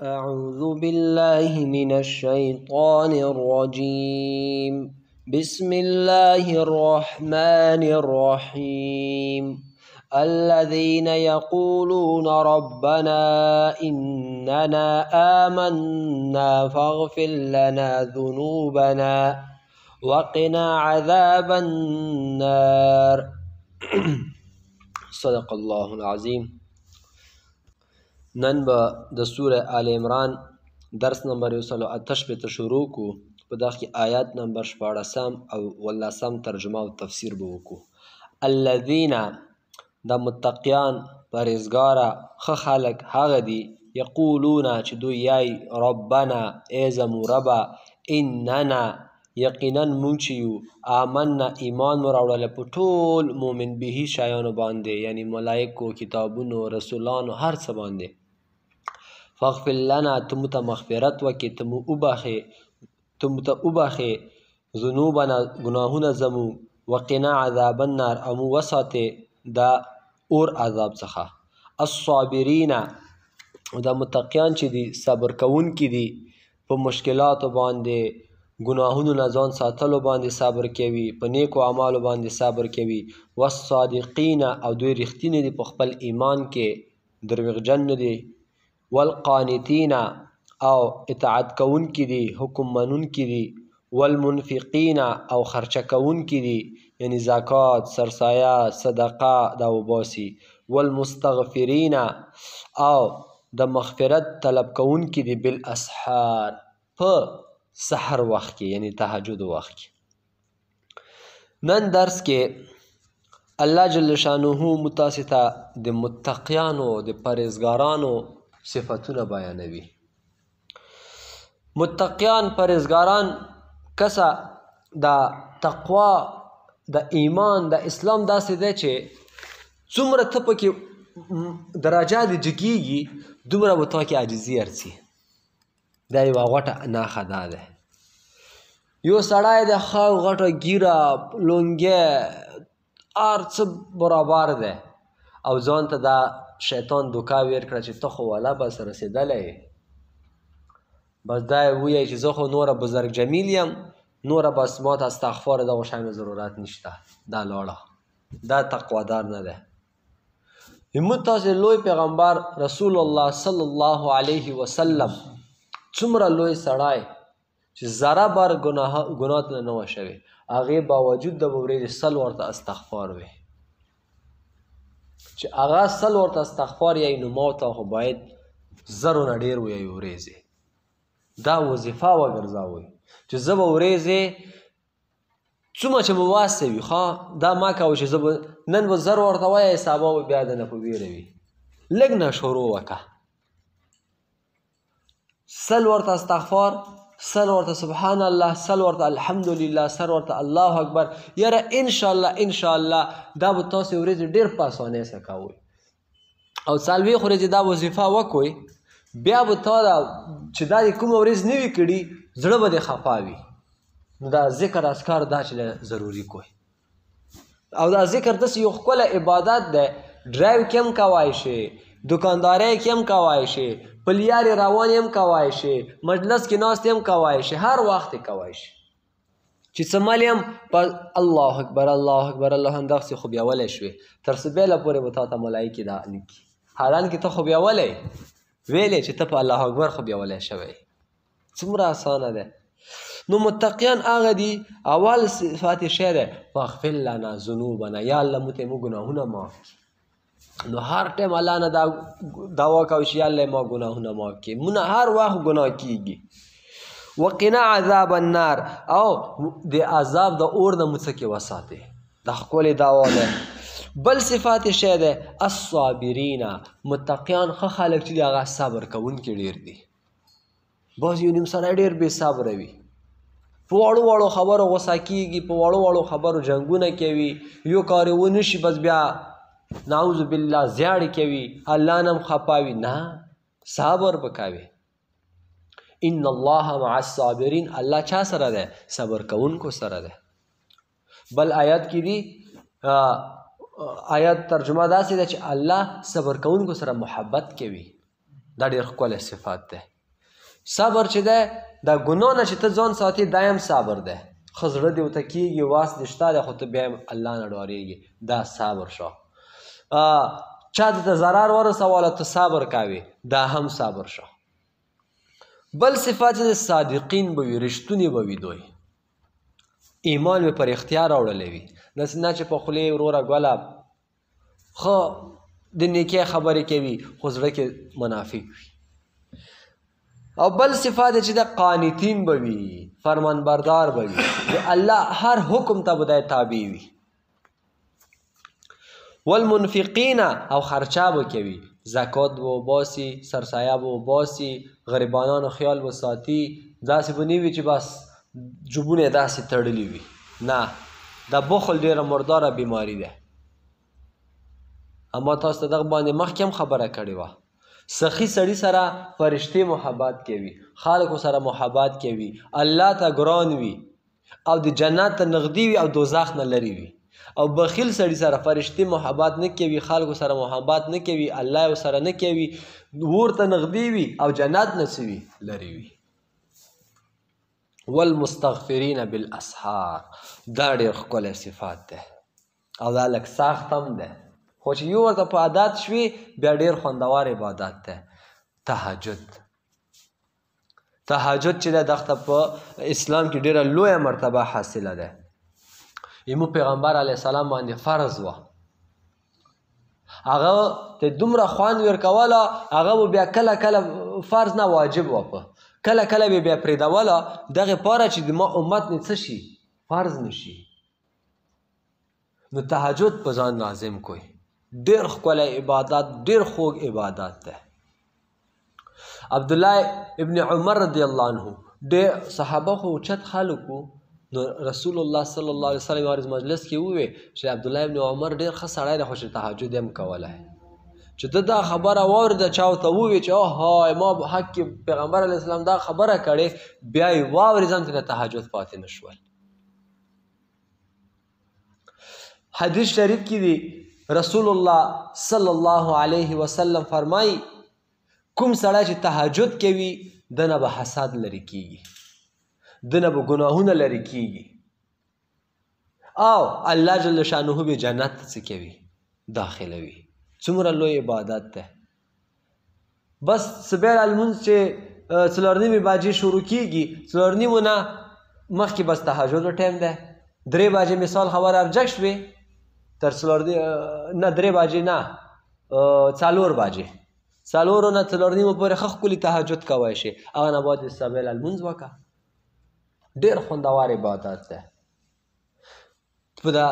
أعوذ بالله من الشيطان الرجيم بسم الله الرحمن الرحيم الذين يقولون ربنا إننا آمنا فاغفر لنا ذنوبنا وقنا عذاب النار صدق الله العظيم نن به د سوره آل عمران درس نمبر یو سلو اته شپېته شروع کړو په دغه کې آیات نمبر شپاړسم او ولسم ترجمه او تفسیر به وکړو الذین دا متقیان پرهیزګاره ښه خلک هغه دي یقولون چې دوی یای ربنا ای زمو ربه اننا یقینا مونږ چې یو آمنا ایمان مو راوړله په ټول مومن بهي شیانو باندې یعنی ملایکو کتابونو رسولانو هر څه باندې فاغفر لنا ته مو ته مغفرت وکې ته مو وباخې ته مو ته وباخې ذنوبنا ګناهونه زمو وقنا عذاب النار او مو وساتې دا اور عذاب څخه الصابرین دا متقیان چې دي صبر کوون کې دي په مشکلاتو باندې ګناهونو نه ځان ساتلو باندې صبر کوي په نیکو اعمالو باندې صبر کوي والصادقین او دوی رښتینی دي په خپل ایمان کې دروغجن نه دي والقانتین او اطاعت کون کی دي حکم منون کی دي والمنفقین او خرچه کون کی دي یعنی زکات سرسایه صدقه دا وباسي والمستغفرین او د مغفرت طلب کون کی دي بالاسحار په سحر وخت کې یعنی تهجد وخت کې نن درس کې الله جل شانه متاسطه د متقیانو د پرهیزګارانو صفتونه بیانوي متقیان پرزګاران کسا دا تقوا د ایمان د اسلام داسې دی چې څومره ته پکې درجه دې جګیږي دومره به تا کې عاجزي ارځي دا یوه غټه نښه دا ده یو سړی د خاو غټه ګیره لونګۍ هر څه برابر دی او ځان ته دا شیطان دوکا ویر کړه چې ته خو والا بس رسېدلی بس دا یې ووایي چې زه خو نوره بزرګ جمیل یم نوره بس ما ته استغفار دغه شیانو ضرورت نشته دا لاړه دا تقوادار نه دی همت تاسې لوی پیغمبر رسول الله صلی الله علیه وسلم څومره لوی سړی چې زره بار ګناه ګناه نه وشوي هغې باوجود د به ورځې سل ورته استغفار وي چې هغه سل ورته استغفار یې نو موت خو باید زرو نه ډیر وي ورېځې دا وظیفه وګرځاوي چې زه به ورېځې څومره چې مو واسوي ښه دا ما کوه چې زه به نن به زر ورته وایه سبا به بیا دنه په ویره وي لږ نه شروع وکړه سل ورته استغفار سل ورته سبحان الله سل ورته الحمدلله سل ورته الله اکبر یاره ان شاء الله ان شاء الله دا به تاسو ورځ ډیر پاسونه سکاوي او سالوي خورې دا وظیفه وکوي بیا به تا دا چې دا کوم ورځ نیوي کړي زړه به د خفاوي نو دا ذکر اسکار دا چې ضروری کوي او دا ذکر داسې یو ښکلی عبادت دی ډرایو کې هم کوای شي دکاندارۍ کې هم کوای شي په لیارې روان هم کوای شي مجلس کې ناست هم کوای شي هر وخت کوای شي چې څه مل یم په الله اکبر الله اکبر الله همدغسې خو بیولی شوې تر څه بیله پورې به تا ته ملایکې دا لیکي حالانکې ته خو بیولی ویلې چې ته په الله اکبر خو بیولی شوی څومره اسانه ده نو متقیان هغه دي اول صفات شعر مغفر لنا ذنوبنا یا الله مو ته مو ګناهونه معاف کړي نو هر ټیم الله نه دا دعوا کوي چې الله ما ګناهونه معاف کړي مونږ هر وخت ګناه کیږي وقنا عذاب النار او د عذاب د اور نه موږ کې وساتي دا خپل دعوا ده بل صفات شه ده الصابرین متقیان خه خلک چې هغه صبر کوونکي ډیر دي باز یو نیم سره ډیر به صبر وي په وړو وړو خبرو غوسه کیږي په وړو وړو خبرو جنگونه کوي یو کار ونشي بس بیا نعوذ بالله زیاړ کوي الله نم خپاوي نه صبر وکاوي ان الله مع الصابرین الله چا سره ده صبر کوونکو سره ده بل آیات کې دي آیات ترجمه داسې ده چې الله صبر کوونکو سره محبت کوي دا ډېر ښکلی صفات ده صبر چې ده دا ګناه نه چې ته ځان ساتي دایم صبر ده خزړه دې وته کیږي واس دې شته خو ته بیا الله نه ډارېږي دا صبر شو چا ته ضرر ورسوله ته صبر کوي دا هم صبر شه بل صفات د صادقین به وي رښتونی به وي دوی ایمان به پر اختیار راوړلی وي داسې نه چې په خولې وروره ګله خو د نیکې خبرې کوي خو زړه کې منافق وي او بل صفات چې د قانتین به وي فرمانبردار به وي د الله هر حکم ته به دی تابع وي والمنفقین او خرچه وکوي زکات و باسي سرسایه و باسي غریبانانو خیال وساتي داسې به نه وي چې بس جبونه داسې تړلی وي نه د بخل ډیره مرداره بیماری ده اما تاسو ته دغه باندې مخکې هم خبره کړې وه سخی سړی سره فرشتې محبت کوي خلکو سره محبت کوي الله ته ګران وي او د جنت ته نږدې وي او دوزخ نه لرې وي او بخیل سړی سره فرشتي محبت نه کوي خلکو سره محبت نه کوي الله یې سره نه کوي ور ته نغدې وي او جنت نه سوي لري وي والمستغفرین بالاسحار دا ډېر ښکلی صفات ده او دا لږ سخت هم ده خو چې یو ورته په عادت شوي بیا ډېر خوندور عبادت ده تهجد تهجد چې ده دغته په اسلام کې ډېره لویه مرتبه حاصله ده یمو پیغمبر علی السلام باندې فرض و هغه ته دومره خوان ور کوله هغه بیا کله کله فرض نه واجب و په کله کله به بیا پرې دوله دغه پاره چې د ما امت نه څه شي فرض نشي نو تهجد په ځان لازم کوي ډیر خپل عبادت ډیر خوږ عبادت ده عبد الله ابن عمر رضی الله عنه د صحابه خو چت خلکو نو رسول الله صلی الله علیه وسلم ورځ مجلس کې ووی چې عبد الله ابن عمر ډیر ښه سړی دی خو چې تهجد هم کوله چې دا خبره واورده چاو ته ووی چې او هاي ما حق پیغمبر علی السلام دا خبره کړي بیا یې واورې ځم ته تهجد پاتې نشول حدیث شریف کې دی رسول الله صلی الله علیه وسلم فرمایي کوم سړی چې تهجد کوي دنه به حسد لري کیږي دنه به ګناهونه لرې کیږي او الله جل شانه به جنت څه کوي داخلوي څومره لوی عبادت ده بس سبیر المنز چې څلورنیمې باجې شروع کیږي څلورنیمو نه مخکې بس تهجد ټایم ده درې باجې مثال خبر ارجک شوې تر څلوردی نه درې باجې نه څلور باجې څلورو نه څلورنیمو پورې ښه ښکلي تهجد کوی شي هغه نه باید سبیل لمونځ وکړه ډیر خوندور عبادت ده په دا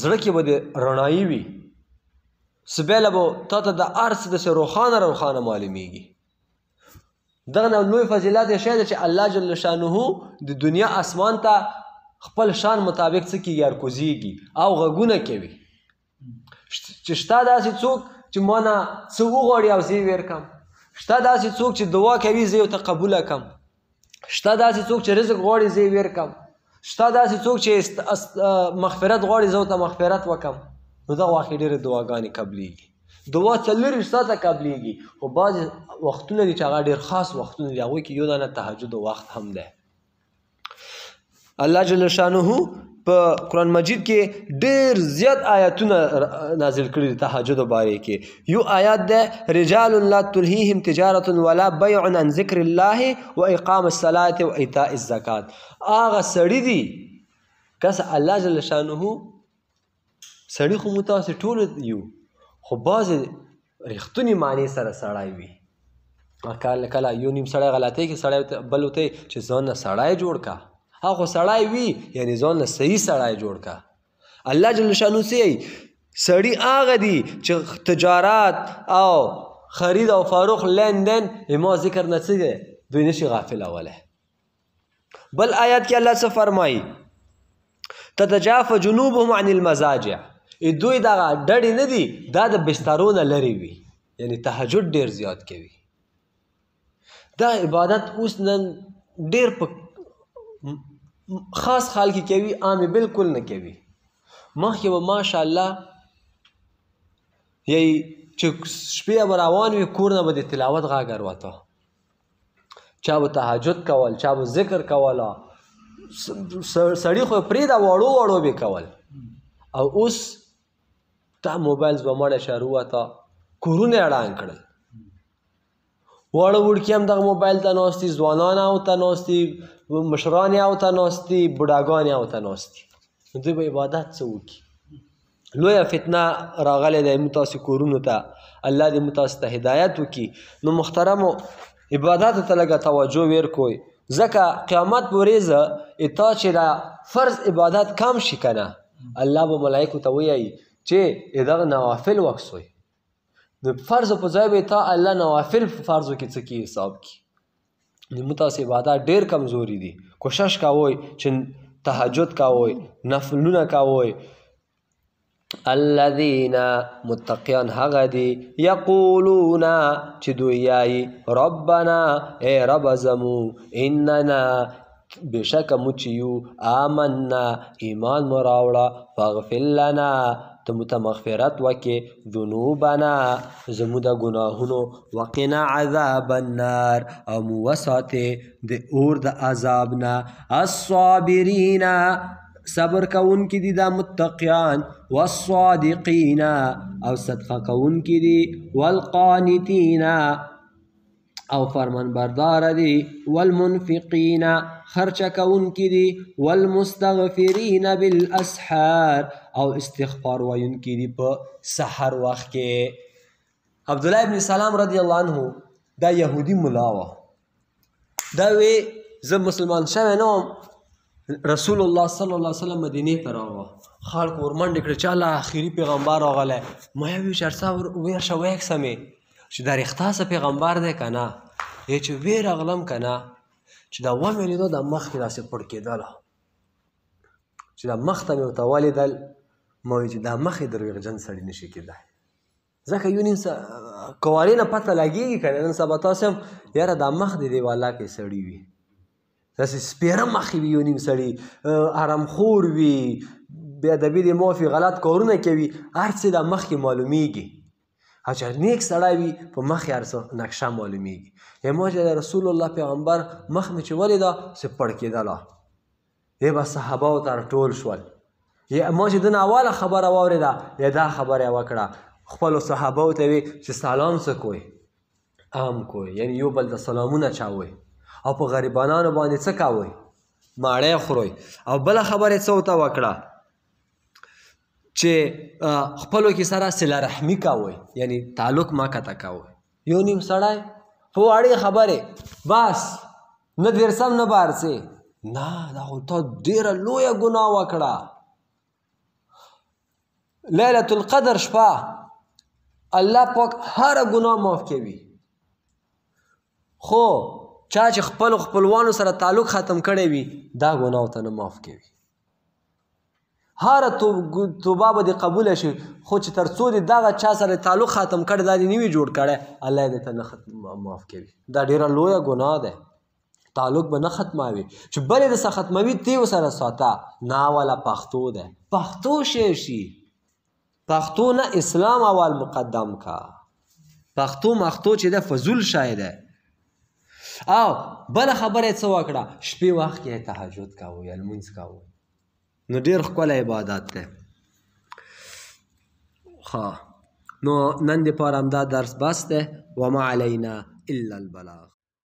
زړه کې به د رڼایي وي سبیله به تا ته د هر څه داسې روښانه روښانه معلومیږي دغه نه لوی فضیلت یې شی ده چې الله جل شانه د دنیا اسمان ته خپل شان مطابق څه کیږي ارکوزیږي او غږونه کوي چې شته داسې څوک چې ما نه څه وغواړي او زه یې ورکم شته داسې څوک چې دعا کوي زه یې ورته قبوله کم شته داسې څوک چې رزق غواړي زه ویر کم شته داسې څوک چې مغفرت غواړي زه ته مغفرت وکم نو دا واقع ډېرې دعاګانې قبلیږي دعا څلوېښت ساعته قبلیږي خو بعضې وختونه دي چې هغه ډېر خاص وختونه دي هغوی کې یو دانه تهجد وخت هم دی الله جل شانه په قران مجید کې ډیر زیات آیاتونه نازل کړي د تهجد باره کې یو آیات ده رجال لا تلهيهم تجاره ولا بيع عن ذکر الله واقام الصلاه وايتاء الزکات اغه سړی دي کس الله جل شانه سړی خو متاسه ټول یو خو باز رښتونی معنی سره سړای وي کله کله یو نیم سړی غلطی کې سړی بل وته چې ځان سړی جوړ کا هغه سړی وي یعنی ځان له صحیح سړی جوړ کا الله جل شانو سي سړی هغه دی چې تجارت او خرید او فاروق لندن ما ذکر نه سي دوی نشي غافل اوله بل آیات کې الله څه فرمایي تتجافى جنوبهم عن المزاجع دوی دا ډډې نه دي دا د بسترونه لري وي یعنی تهجد ډیر زیات کوي دا عبادت اوس نن ډیر په خاص حال کې کوي عام بالکل نه کوي مخکې به ماشاءالله یی چې شپې به روان وي کور نه به د تلاوت غږ اروته چا به تهجد کول چا به ذکر کول سړی خو پرېږده وړو وړو به کول او اوس دا موبایل به مړه شه روته کورونه اړان کړل وړه وړکي هم دغه موبایل ته ناستي ځوانان هم ته ناستي مشران یې او ته ناست دي بوډاګان یې او ته ناست دي نو دوی به عبادت څه وکړي لویه فتنه راغلې ده موږ تاسو کورونو ته الله دې موږ تاسو ته هدایت وکړي نو محترمو عبادت ته لږه توجه ورکوئ ځکه قیامت ورځ اتا چې دا فرض عبادت کم شي کنه الله به ملائکو ته وایي چې ادغه نوافل وکسوئ نو فرض په ځای به تا الله نوافل فرضو کې څه کې حساب کی د متاسې عبادت ډیر کمزوري دي کوشش کاوي چې تهجد کاوي نفلونه کاوي الذين متقين هغه دي يقولون چې دوی یای ربنا اے رب زمو اننا بشک مچیو آمنا ایمان مراوړه فاغفر لنا ته مو ته مغفرت وکې جنوبنا زمو د ګناهونو وقنا عذاب النار او مو وساتې د اور د عذاب نه الصابرین صبر کون کی دی دا متقیان والصادقین او صدقه کون کی دی والقانتین او فرمان بردار دی والمنفقین خرچ کونکی دی والمستغفرین بالاسحار او استغفار وینکی دی په سحر وخت کې عبد الله ابن سلام رضی الله عنه دا يهودي ملا و دا وی زه مسلمان شوم نو رسول الله صلی الله علیه وسلم مدینه ته راغله خلک ورمنډ کړ چې الله اخیری پیغمبر راغله ما یو چرسا ور ور شو یک سمه چې دا رښتاسه پیغمبر دی که نه یا چې ویر اغلم که نه چې دا ومې لیدو د مخکې داسې پټ کېدله چې دا مخ ته مې ورته ولیدل ما وایي چې دا مخ یې دروغجن سړی نشي کېدای ځکه یو نیم کوارې نه پته لګېږي که نه نن سبا تاسو هم یاره دا مخ د دې والا کې سړی وي داسې سپېره مخې وي یو نیم سړی ارامخور وي بې ادبي د معافي غلط کارونه کوي هر څه دا مخکې معلومیږي او چې نیک سړی وي په مخ یې هرڅه نقشه معلومیږي ما چې د رسول الله پیغمبر مخ مې چې ولیده څه پړ کېدله دی به صحابهو ته راټول شول یا ما چې دن اوله خبره واورېده یا دا خبره یې وکړه خپلو صحابهو ته وي چې سلام څه کوئ عام کوئ یعنی یو بل ته سلامونه چاوئ او په غریبانانو باندې څه کوئ ماړی خورئ او بله خبره یې څه ورته وکړه چې خپلو کې سره صله رحمي کوئ یعنی تعلق ما کته کوئ یو نیم سړی خو اړې خبرې بس نه دیرسم نه بارسې نه دا خو تا ډېره لویه ګناه وکړه لیلة القدر شپه الله پاک هر ګناه معاف کوي خو چا چې خپل خپلوانو سره تعلق ختم کړی وي دا ګناه ته نه معاف کوي هر توبه به دې قبول شي خو چې تر څو دې دغه چا سره تعلق ختم کړی دا دې نه وي جوړ کړی الله دې ته نه معاف کوي دا ډیره لویه ګناه ده تعلق به نه ختموي چې بلې د څه ختموي تی ورسره ساته ناوله پښتو ده پښتو شی شي پښتو نه اسلام اول مقدم کا پښتو مختو چې ده فضول شای ده او بل خبره څه وکړه شپې وخت کې تهجد کاوه یا لمونځ کاوه نو ډیر ښکلی عبادت دی ښه نو نن دپاره همدا درس بس دی وما علینا الا البلاغ